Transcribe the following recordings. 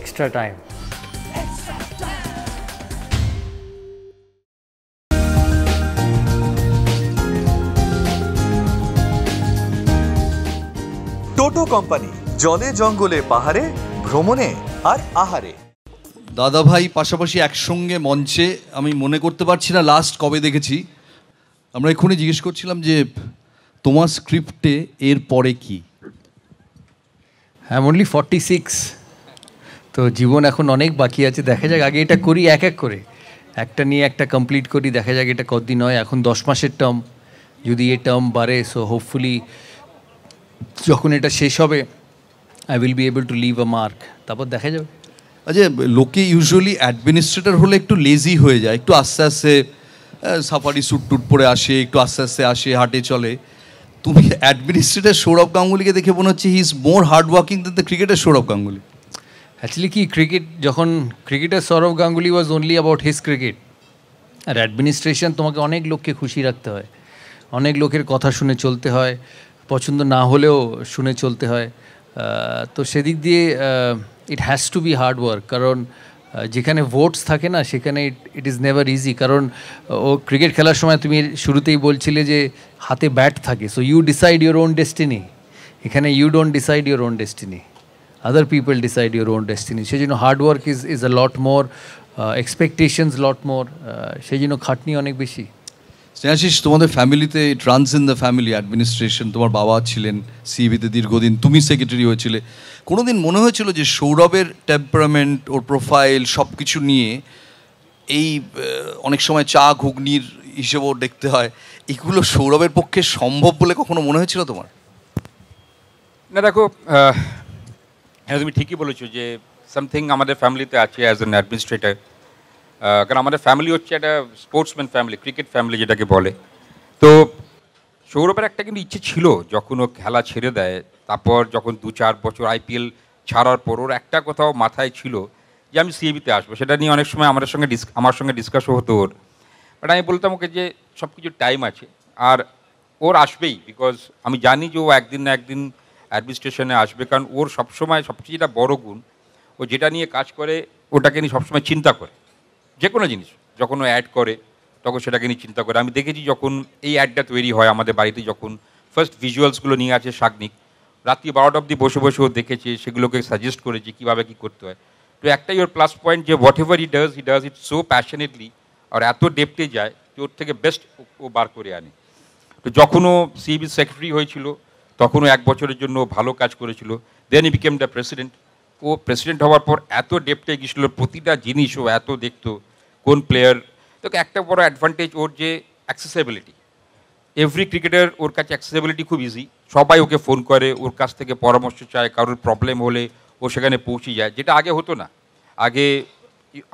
extra time. টোটো company জলে জঙ্গলে পাহাড়ে ভ্রমণে আর আহারে দাদা ভাই পাশাপাশি একসঙ্গে মঞ্চে আমি মনে করতে পারছি না লাস্ট কবে দেখেছি আমরা এক্ষুনি জিজ্ঞেস করছিলাম যে তোমার স্ক্রিপ্টে এর পরে কি হ্যাঁ অনলি ফর্টি সিক্স তো জীবন এখন অনেক বাকি আছে দেখা যাক আগে এটা করি এক এক করে একটা নিয়ে একটা কমপ্লিট করি দেখা যাক এটা কতদিন হয় এখন দশ মাসের টার্ম যদি এ টার্ম বাড়ে সো হোপফুলি যখন এটা শেষ হবে I will be able to leave a mark তারপর দেখা যাবে আচ্ছা লোকে ইউজুয়ালি অ্যাডমিনিস্ট্রেটর হলে একটু লেজি হয়ে যায় একটু আস্তে আস্তে সাফারি স্যুট টুট পরে আসে একটু আস্তে আস্তে আসে হাটে চলে তুমি অ্যাডমিনিস্ট্রেটর সৌরভ গাঙ্গুলিকে দেখে মনে হচ্ছে he is more hard working than the cricketer Sourav Ganguly actually কি ক্রিকেট যখন cricketer Sourav Ganguly was only about his cricket আর অ্যাডমিনিস্ট্রেশন তোমাকে অনেক লোককে খুশি রাখতে হয় অনেক লোকের কথা শুনে চলতে হয় পছন্দ না হলেও শুনে চলতে হয় তো সেদিক দিয়ে it has to be hard work কারণ যেখানে ভোটস থাকে না সেখানে ইট ইজ নেভার ইজি কারণ ও ক্রিকেট খেলার সময় তুমি শুরুতেই বলছিলে যে হাতে ব্যাট থাকে so you decide your own destiny এখানে you don't decide your own destiny other people decide your own destiny সেজন্য hard work is is a lot more expectations lot more সেই জন্য খাটনি অনেক বেশি স্নেহাশিস তোমাদের ফ্যামিলিতে trans in the family administration তোমার বাবা ছিলেন সিবিতে দীর্ঘদিন তুমি সেক্রেটারি হয়েছিলে কোনো দিন মনে হয়েছিল যে সৌরভের টেম্পারামেন্ট ওর প্রোফাইল সব কিছু নিয়ে এই অনেক সময় চা ঘুগনির হিসেবেও দেখতে হয় এগুলো সৌরভের পক্ষে সম্ভব বলে কখনো মনে হয়েছিল তোমার না দেখো হ্যাঁ তুমি ঠিকই বলেছো যে সামথিং আমাদের ফ্যামিলিতে আছে অ্যাজ অ্যান অ্যাডমিনিস্ট্রেটার কারণ আমাদের ফ্যামিলি হচ্ছে একটা স্পোর্টসম্যান ফ্যামিলি ক্রিকেট ফ্যামিলি যেটাকে বলে তো সৌরভের একটা কিন্তু ইচ্ছে ছিল যখন ও খেলা ছেড়ে দেয় তারপর যখন দু চার বছর আইপিএল ছাড়ার পর ওর একটা কোথাও মাথায় ছিল যে আমি সিএবিতে আসবো সেটা নিয়ে অনেক সময় আমাদের সঙ্গে আমার সঙ্গে ডিসকাসও হতো ওর বাট আমি বলতাম ওকে যে সব কিছু টাইম আছে আর ওর আসবেই বিকজ আমি জানি যে ও একদিন না একদিন অ্যাডমিনিস্ট্রেশনে আসবে কারণ ওর সবসময় সবচেয়ে যেটা বড় গুণ ও যেটা নিয়ে কাজ করে ওটাকে নিয়ে সবসময় চিন্তা করে যে কোনো জিনিস যখন ও অ্যাড করে তখন সেটাকে নিয়ে চিন্তা করে আমি দেখেছি যখন এই অ্যাডটা তৈরি হয় আমাদের বাড়িতে যখন ফার্স্ট ভিজুয়ালসগুলো নিয়ে আছে শাগনিক রাত্রি বারোটা অবধি বসে বসে ও দেখেছে সেগুলোকে সাজেস্ট করেছে কীভাবে কী করতে হয় তো একটাই ওর প্লাস পয়েন্ট যে whatever he does he does it so passionately আর এত ডেপটে যায় যে ওর থেকে বেস্ট ও বার করে আনে তো যখন ও সিবির সেক্রেটারি হয়েছিল তখনও এক বছরের জন্য ভালো কাজ করেছিল then he became the president ও প্রেসিডেন্ট হওয়ার পর এত ডেপটে গেছিল প্রতিটা জিনিস ও এত দেখতো কোন প্লেয়ার তো একটা বড় অ্যাডভান্টেজ ওর যে অ্যাক্সেসেবিলিটি এভরি ক্রিকেটার ওর কাছে অ্যাক্সেসিবিলিটি খুব ইজি সবাই ওকে ফোন করে ওর কাছ থেকে পরামর্শ চায় কারোর প্রবলেম হলে ও সেখানে পৌঁছে যায় যেটা আগে হতো না আগে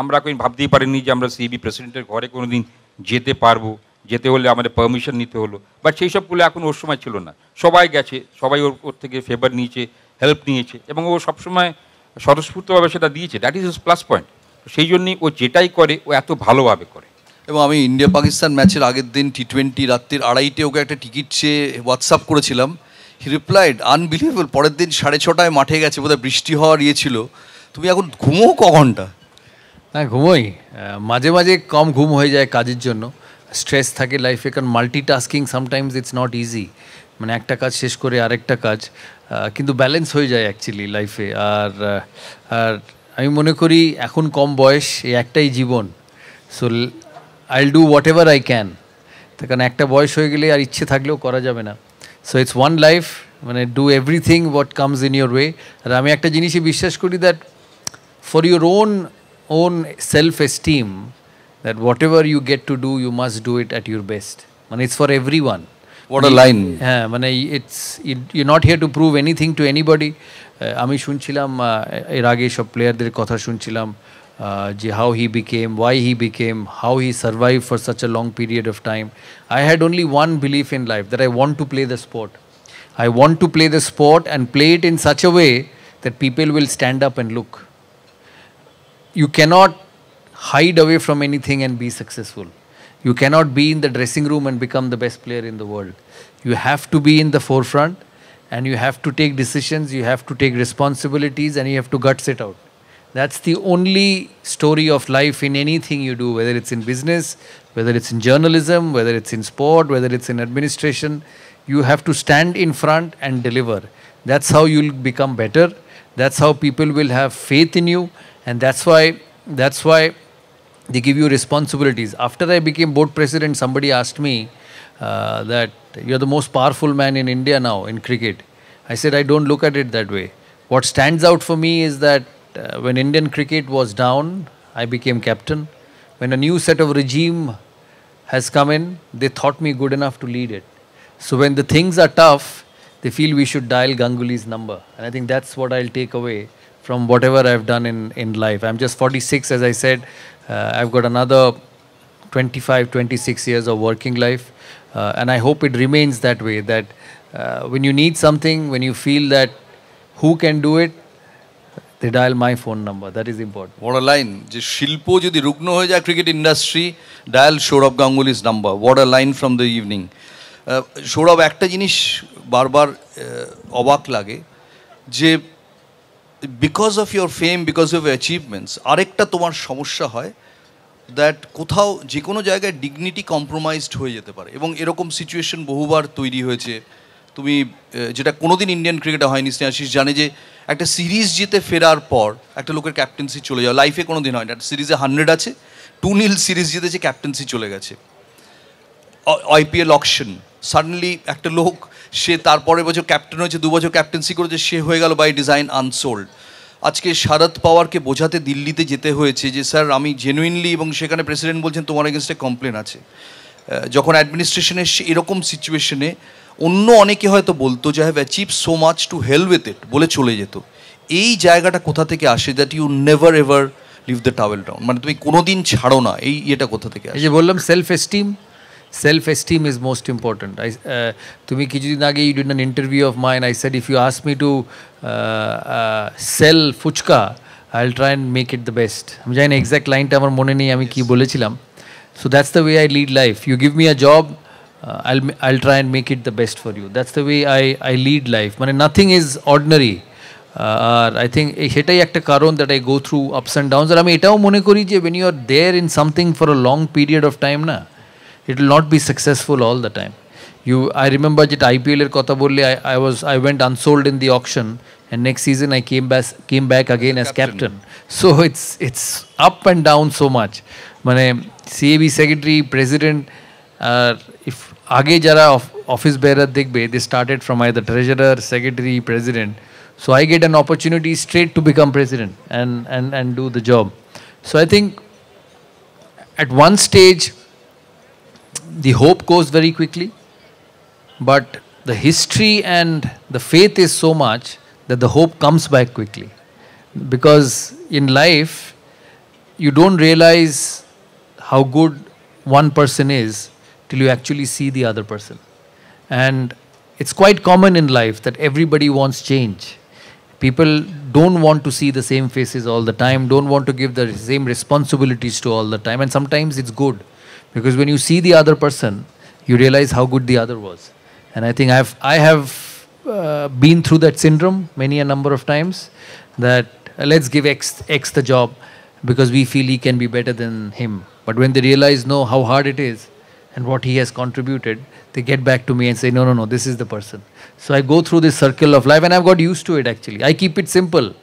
আমরা কোন ভাবতেই পারিনি যে আমরা সিবি প্রেসিডেন্টের ঘরে কোনো দিন যেতে পারবো যেতে হলে আমাদের পারমিশন নিতে হলো বাট সেই সবগুলো এখন ওর সময় ছিল না সবাই গেছে সবাই ওর ওর থেকে ফেভার নিয়েছে হেল্প নিয়েছে এবং ও সবসময় স্বতঃস্ফূর্তভাবে সেটা দিয়েছে that is is plus point সেই জন্যই ও যেটাই করে ও এত ভালোভাবে করে এবং আমি ইন্ডিয়া পাকিস্তান ম্যাচের আগের দিন টি টোয়েন্টি রাত্রির আড়াইটে ওকে একটা টিকিট চেয়ে হোয়াটসঅ্যাপ করেছিলাম হি রিপ্লাইড আনবিলিভেবল পরের দিন সাড়ে ছটায় মাঠে গেছে বোধহয় বৃষ্টি হওয়ার ইয়ে ছিল তুমি এখন ঘুমো ক ঘন্টা না ঘুমোই মাঝে মাঝে কম ঘুম হয়ে যায় কাজের জন্য স্ট্রেস থাকে লাইফে কারণ multitasking sometimes it's not easy মানে একটা কাজ শেষ করে আরেকটা কাজ কিন্তু ব্যালেন্স হয়ে যায় অ্যাকচুয়ালি লাইফে আর আর আমি মনে করি এখন কম বয়স এই একটাই জীবন so I'll do whatever I can তার কারণ একটা বয়স হয়ে গেলে আর ইচ্ছে থাকলেও করা যাবে না সো ইটস ওয়ান লাইফ মানে do everything what comes in your way আর আমি একটা জিনিসে বিশ্বাস করি that for your own own self esteem that whatever you get to do, you must do it at your best. And it's for everyone. What a line. Yeah, when it's, you're not here to prove anything to anybody. Ami Shunchilam, Irageshwar player, Dir Kotha Shunchilam, how he became, why he became, how he survived for such a long period of time. I had only one belief in life that I want to play the sport. I want to play the sport and play it in such a way that people will stand up and look. You cannot hide away from anything and be successful. You cannot be in the dressing room and become the best player in the world. You have to be in the forefront and you have to take decisions, you have to take responsibilities and you have to guts it out. That's the only story of life in anything you do, whether it's in business, whether it's in journalism, whether it's in sport, whether it's in administration. You have to stand in front and deliver. That's how you'll become better. That's how people will have faith in you. And that's why, that's why they give you responsibilities. After I became board president, somebody asked me uh, that you're the most powerful man in India now in cricket. I said, I don't look at it that way. What stands out for me is that uh, when Indian cricket was down, I became captain. When a new set of regime has come in, they thought me good enough to lead it. So when the things are tough, they feel we should dial Ganguly's number. And I think that's what I'll take away from whatever I've done in, in life. I'm just 46, as I said. Uh, I've got another 25, 26 years of working life, uh, and I hope it remains that way. That uh, when you need something, when you feel that who can do it, they dial my phone number. That is important. What a line! যে শিল্প যদি রুগ্ন হয়ে যায় cricket industry dial Sourav Ganguly's from the evening. Line from the evening Sourav একটা জিনিস because of your fame because of achievements আরেকটা তোমার সমস্যা হয় দ্যাট কোথাও যে কোনো জায়গায় ডিগনিটি কম্প্রোমাইজড হয়ে যেতে পারে এবং এরকম সিচুয়েশন বহুবার তৈরি হয়েছে তুমি যেটা কোনোদিন ইন্ডিয়ান ক্রিকেটে হয়নি স্নেহাশিস জানে যে একটা সিরিজ জিতে ফেরার পর একটা লোকের ক্যাপ্টেন্সি চলে যাওয়া লাইফে কোনো দিন হয় একটা সিরিজে হান্ড্রেড আছে টু নীল সিরিজ জিতেছে ক্যাপ্টেন্সি চলে গেছে আইপিএল অকশন সাডেনলি একটা লোক সে তারপরের বছর ক্যাপ্টেন হয়েছে দু বছর ক্যাপ্টেন্সি করেছে সে হয়ে গেল বাই ডিজাইন আনসোল্ড আজকে শারদ পাওয়ারকে বোঝাতে দিল্লিতে যেতে হয়েছে যে স্যার আমি জেনুইনলি এবং সেখানে প্রেসিডেন্ট বলছেন তোমার এগেনস্টে কমপ্লেন আছে যখন অ্যাডমিনিস্ট্রেশনের এরকম সিচুয়েশনে অন্য অনেকে হয়তো বলতো যে have achieve so much to hell with it বলে চলে যেত এই জায়গাটা কোথা থেকে আসে that you never ever leave the towel town মানে তুমি কোনোদিন ছাড়ো না এই ইয়েটা কোথা থেকে আসে যে বললাম self esteem self esteem is most important i uh, to me kichudin age you did an interview of mine i said if you ask me to uh, uh, sell fuchka i'll try and make it the best আমি জানি exact লাইনটা আমার মনে নেই আমি কি বলেছিলাম so that's the way I lead life you give me a job I I try and make it the best for you that's the way I I lead life মানে নাথিং ইজ অর্ডিনারি আর I think সেটাই একটা কারণ that I go through ups and downs আর আমি এটাও মনে করি যে when you are there in something for a long period of time না it will not be successful all the time you i remember যেটা IPL, এর কথা বললে I, I was i went unsold in the auction and next season i came back came back again as captain, captain. so it's it's up and down so much মানে CAB secretary president আর if আগে যারা office bearer দেখবে they started from I the treasurer secretary president so I get an opportunity straight to become president and and and do the job so I think at one stage the hope goes very quickly, but the history and the faith is so much that the hope comes back quickly. Because in life, you don't realize how good one person is till you actually see the other person. And it's quite common in life that everybody wants change. People don't want to see the same faces all the time, don't want to give the same responsibilities to all the time, and sometimes it's good. Because when you see the other person, you realize how good the other was. And I think I've, I have uh, been through that syndrome many a number of times that uh, let's give X, X the job because we feel he can be better than him. But when they realize, no, how hard it is and what he has contributed, they get back to me and say, no, no, no, this is the person. So I go through this circle of life and I've got used to it actually. I keep it simple.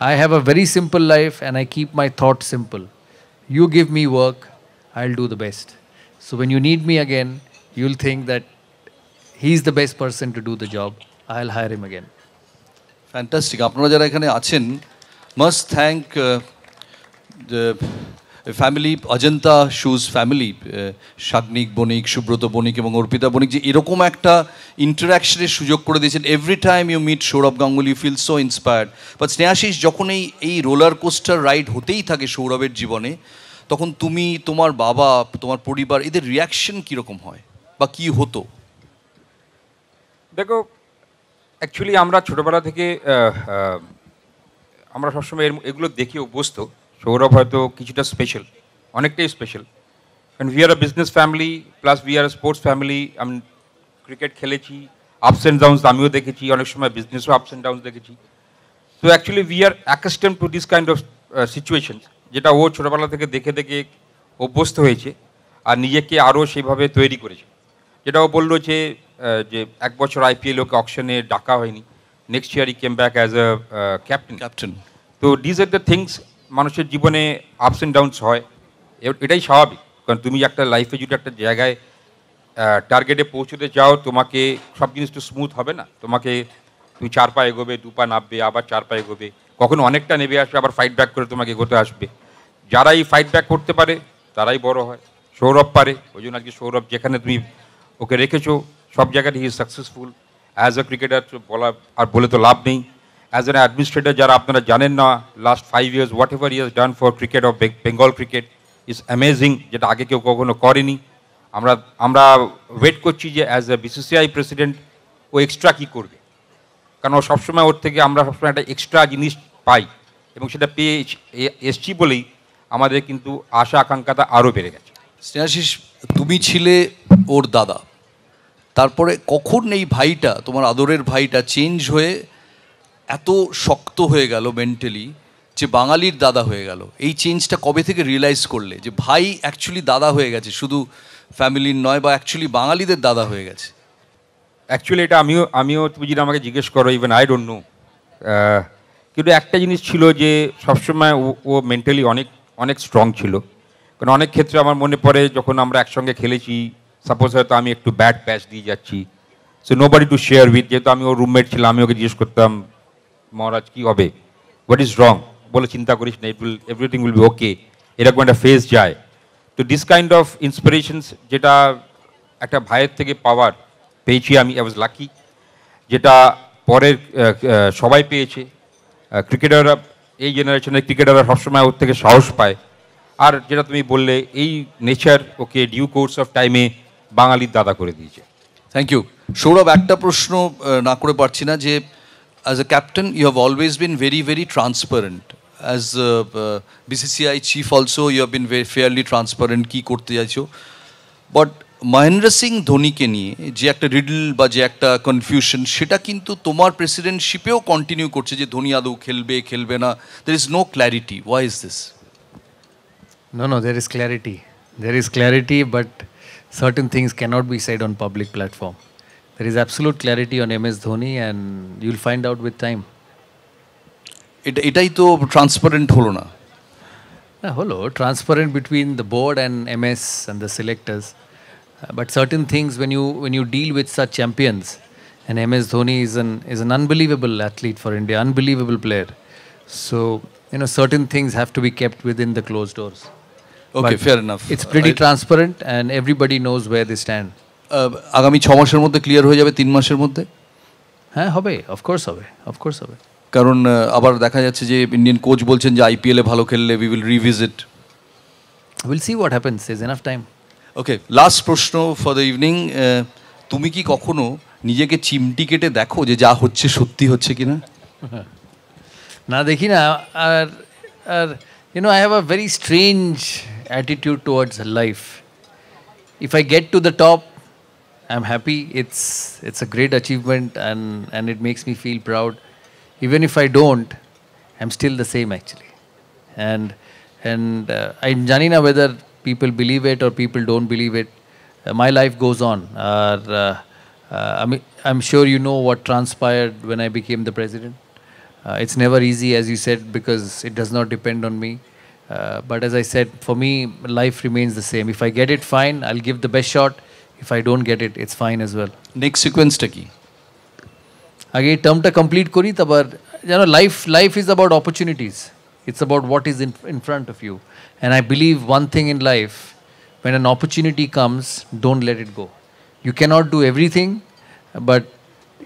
I have a very simple life and I keep my thoughts simple. You give me work, I'll do the best. So when you need me again, you'll think that he's the best person to do the job. I'll hire him again. Fantastic. আপনারা যারা এখানে আছেন must thank family Ajanta shoes family Sagnik Banik Subrata Banik এবং অর্পিতা বণিক যে এরকম একটা ইন্টারাকশনের সুযোগ করে দিয়েছেন every time you meet Sourav Ganguly feel so inspired but Snehashish যখন এই এই রোলার কোস্টার রাইড হতেই থাকে সৌরভের জীবনে তখন তুমি তোমার বাবা তোমার পরিবার এদের রিয়াকশন কীরকম হয় বা কি হতো দেখো অ্যাকচুয়ালি আমরা ছোটোবেলা থেকে আমরা সবসময় এগুলো দেখে অভ্যস্ত সৌরভ হয়তো কিছুটা স্পেশাল অনেকটাই স্পেশাল কারণ we are a business family plus we are sports family আমি ক্রিকেট খেলেছি আপস অ্যান্ড ডাউন্স আমিও দেখেছি অনেক সময় বিজনেসও আপস অ্যান্ড ডাউন্স দেখেছি তো actually we are accustomed to this kind of situations যেটা ও ছোটোবেলা থেকে দেখে দেখে অভ্যস্ত হয়েছে আর নিজেকে আরও সেইভাবে তৈরি করেছে যেটা ও বললো যে যে এক বছর আইপিএল ওকে অকশনে ডাকা হয়নি next year he came back as a captain captain তো ডিজ আর দ্য থিংস মানুষের জীবনে আপস অ্যান্ড ডাউনস হয় এটাই স্বাভাবিক কারণ তুমি একটা লাইফে যদি একটা জায়গায় টার্গেটে পৌঁছতে চাও তোমাকে সব জিনিস তো স্মুথ হবে না তোমাকে তুমি চার পা এগোবে দু পা নামবে আবার চার পা এগোবে কখনো অনেকটা নেবে আসবে আবার ফাইট ব্যাক করে তোমাকে এগোতে আসবে যারাই ফাইট ব্যাক করতে পারে তারাই বড় হয় সৌরভ পারে ওই জন্য আজকে সৌরভ যেখানে তুমি ওকে রেখেছো সব জায়গায় he is successful as a cricketer বলা আর বলে তো লাভ নেই অ্যাজ অ্যান অ্যাডমিনিস্ট্রেটর যারা আপনারা জানেন না last five years whatever years done for cricket of Bengal cricket is amazing যেটা আগে কেউ কখনো করেনি আমরা আমরা ওয়েট করছি যে অ্যাজ এ বিসিসিআই প্রেসিডেন্ট ও এক্সট্রা কী করবে কারণ ও সবসময় ওর থেকে আমরা সবসময় একটা এক্সট্রা জিনিস পাই এবং সেটা পেয়ে এসছি বলেই আমাদের কিন্তু আশা আকাঙ্ক্ষাটা আরও বেড়ে গেছে স্নেহাশিস তুমি ছিলে ওর দাদা তারপরে কখন এই ভাইটা তোমার আদরের ভাইটা চেঞ্জ হয়ে এত শক্ত হয়ে গেল মেন্টালি যে বাঙালির দাদা হয়ে গেল এই চেঞ্জটা কবে থেকে রিয়েলাইজ করলে যে ভাই অ্যাকচুয়ালি দাদা হয়ে গেছে শুধু ফ্যামিলির নয় বা অ্যাকচুয়ালি বাঙালিদের দাদা হয়ে গেছে অ্যাকচুয়ালি এটা আমিও আমিও তুমি যদি আমাকে জিজ্ঞেস করো ইভেন আই ডোন্ট নো কিন্তু একটা জিনিস ছিল যে সবসময় ও মেন্টালি অনেক অনেক স্ট্রং ছিল কারণ অনেক ক্ষেত্রে আমার মনে পড়ে যখন আমরা একসঙ্গে খেলেছি সাপোজ হয়তো আমি একটু ব্যাড প্যাচ দিয়ে যাচ্ছি so nobody to share with যেহেতু আমি ওর রুমমেট ছিলাম আমি ওকে জিজ্ঞেস করতাম মহারাজ কী হবে হোয়াট ইজ রং বলে চিন্তা করিস না it will everything will be okay এরকম একটা ফেস যায় তো দিস কাইন্ড অফ ইন্সপিরেশনস যেটা একটা ভাইয়ের থেকে পাওয়ার পেয়েছি আমি আই ওয়াজ লাকি যেটা পরের সবাই পেয়েছে ক্রিকেটাররা এই জেনারেশনের ক্রিকেটাররা সবসময় ওর থেকে সাহস পায় আর যেটা তুমি বললে এই নেচার ওকে ডিউ কোর্স অফ টাইমে বাঙালির দাদা করে দিয়েছে থ্যাংক ইউ সৌরভ একটা প্রশ্ন না করে পারছি না যে as a captain you have always been very very transparent as BCCI chief also you have been very fairly transparent কী করতে চাইছো বাট মহেন্দ্র সিং ধোনিকে নিয়ে যে একটা রিডল বা যে একটা কনফিউশন সেটা কিন্তু তোমার প্রেসিডেন্টশিপেও কন্টিনিউ করছে যে ধোনি আদৌ খেলবে খেলবে না there is no clarity why is this no no there is clarity there is clarity but certain B side on said on there is absolute clarity on M on Dhoni and you'll find out out with এটা এটাই তো transparent হলো না না হলো transparent between the board and M S and the selectors Uh, but certain things when you when you deal with such champions, and MS Dhoni is an is an unbelievable athlete for India, unbelievable player. So you know certain things have to be kept within the closed doors. Okay, but fair enough. It's pretty uh, transparent, and everybody knows where they stand. Uh, আগামী ছ মাসের মধ্যে clear হয়ে যাবে তিন মাসের মধ্যে হ্যাঁ হবে অফকোর্স হবে অফকোর্স হবে কারণ আবার দেখা যাচ্ছে যে ইন্ডিয়ান কোচ বলছেন যে আইপিএলে ভালো খেললে will revisit will see what happens is enough time okay last প্রশ্ন ফর দ্য ইভিনিং তুমি কি কখনো নিজেকে চিমটি কেটে দেখো যে যা হচ্ছে সত্যি হচ্ছে কি না না দেখি না আর আর you know I have a very strange attitude towards life if I get to the top I am happy it's it's a great achievement and and it makes me feel proud even if I don't I am still the same actually and and I জানি না whether people believe it or people don't believe it. Uh, my life goes on. Uh, uh, I mean, I'm sure you know what transpired when I became the president. Uh, it's never easy, as you said, because it does not depend on me. Uh, but as I said, for me, life remains the same. If I get it, fine. I'll give the best shot. If I don't get it, it's fine as well. Next sequence, Taki. term এই complete kori, করি you know, life life is about opportunities. It's about what is in, in front of you. And I believe one thing in life when an opportunity comes, don't let it go. You cannot do everything, but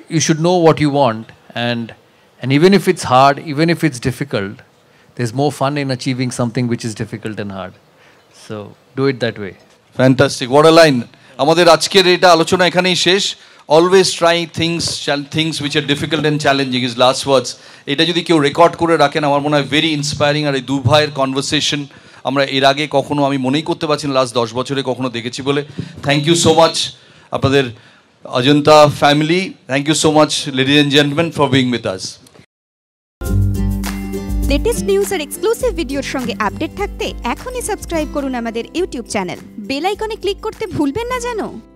you should know what you want. And, and even if it's hard, even if it's difficult, there's more fun in achieving something which is difficult and hard. So do it that way. Fantastic. What a line. আমাদের আজকের এটা আলোচনা এখানেই শেষ always try things things which are difficult and challenging is last words এটা যদি কেউ record করে রাখেন আমার মনে হয় ভেরি ইন্সপায়ারিং আর এই দু কনভারসেশন আমরা এর আগে কখনো আমি মনেই করতে পারছি না লাস্ট দশ বছরে কখনো দেখেছি বলে থ্যাংক ইউ সো মাচ আপনাদের Ajanta family thank you so much ladies and gentlemen for being with us latest news আর এক্সক্লুসিভ ভিডিওর সঙ্গে আপডেট থাকতে এখনই সাবস্ক্রাইব করুন আমাদের ইউটিউব চ্যানেল বেল আইকনে ক্লিক করতে ভুলবেন না জানো